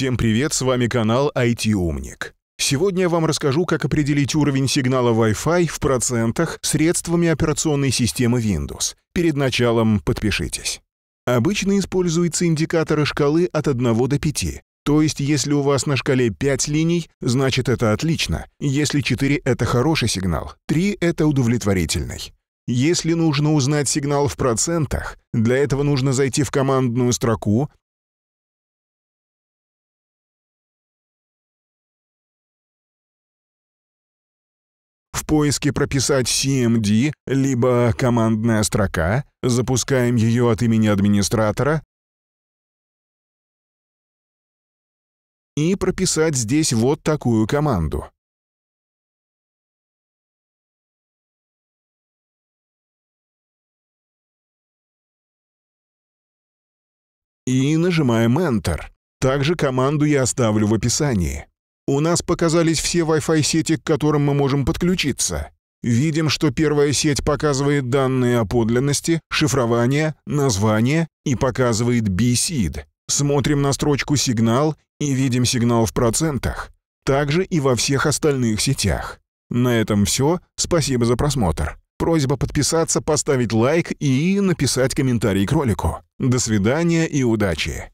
Всем привет, с вами канал IT-умник. Сегодня я вам расскажу, как определить уровень сигнала Wi-Fi в процентах средствами операционной системы Windows. Перед началом подпишитесь. Обычно используются индикаторы шкалы от 1 до 5. То есть, если у вас на шкале 5 линий, значит это отлично. Если 4 — это хороший сигнал, 3 — это удовлетворительный. Если нужно узнать сигнал в процентах, для этого нужно зайти в командную строку поиске прописать CMD, либо командная строка, запускаем ее от имени администратора и прописать здесь вот такую команду. И нажимаем Enter. Также команду я оставлю в описании. У нас показались все Wi-Fi сети, к которым мы можем подключиться. Видим, что первая сеть показывает данные о подлинности, шифрование, название и показывает BSID. Смотрим на строчку «Сигнал» и видим сигнал в процентах. Также и во всех остальных сетях. На этом все. Спасибо за просмотр. Просьба подписаться, поставить лайк и написать комментарий к ролику. До свидания и удачи!